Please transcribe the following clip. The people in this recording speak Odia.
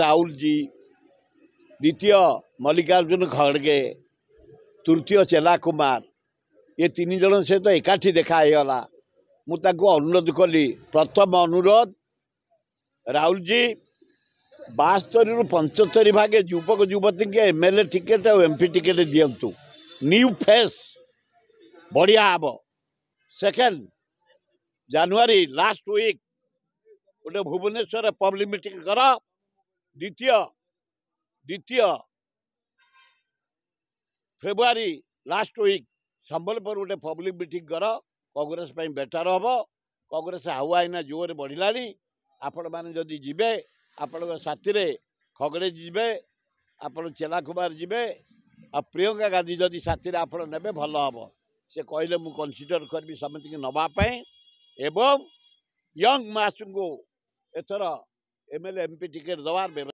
राहुलजी द्वितीय मल्लिकार्जुन खड़गे तृतीय चेला कुमार ଏ ତିନି ଜଣ ସହିତ ଏକାଠି ଦେଖା ହେଇଗଲା ମୁଁ ତାକୁ ଅନୁରୋଧ କଲି ପ୍ରଥମ ଅନୁରୋଧ ରାହୁଲଜୀ ବାସ୍ତରୀରୁ ପଞ୍ଚସ୍ତରୀ ଭାଗେ ଯୁବକ ଯୁବତୀଙ୍କୁ ଏମ୍ ଏଲ୍ ଏ ଟିକେଟ୍ ଆଉ ଏମ୍ ପି ଟିକେଟ୍ ଦିଅନ୍ତୁ ନ୍ୟୁ ଫେସ୍ ବଢ଼ିଆ ହେବ ସେକେଣ୍ଡ ଜାନୁଆରୀ ଲାଷ୍ଟ ୱିକ୍ ଗୋଟେ ଭୁବନେଶ୍ୱରରେ ପବ୍ଲିକ୍ ମିଟିଂ କର ଦ୍ୱିତୀୟ ଦ୍ୱିତୀୟ ଫେବୃଆରୀ ଲାଷ୍ଟ ୱିକ୍ ସମ୍ବଲପୁର ଗୋଟେ ପବ୍ଲିକ୍ ମିଟିଂ କର କଂଗ୍ରେସ ପାଇଁ ବେଟର ହେବ କଂଗ୍ରେସ ହାୱା ଏଇନା ଜୋରରେ ବଢ଼ିଲାଣି ଆପଣମାନେ ଯଦି ଯିବେ ଆପଣଙ୍କ ସାଥିରେ ଖଗଡ଼େଜ ଯିବେ ଆପଣ ଚେଲା କୁମାର ଯିବେ ଆଉ ପ୍ରିୟଙ୍କା ଗାନ୍ଧୀ ଯଦି ସାଥିରେ ଆପଣ ନେବେ ଭଲ ହେବ ସେ କହିଲେ ମୁଁ କନସିଡ଼ର କରିବି ସମସ୍ତଙ୍କୁ ନେବା ପାଇଁ ଏବଂ ୟଙ୍ଗ ମାସ୍ଙ୍କୁ ଏଥର M L A M P ticket ଦେବାର ବ୍ୟବସ୍ଥା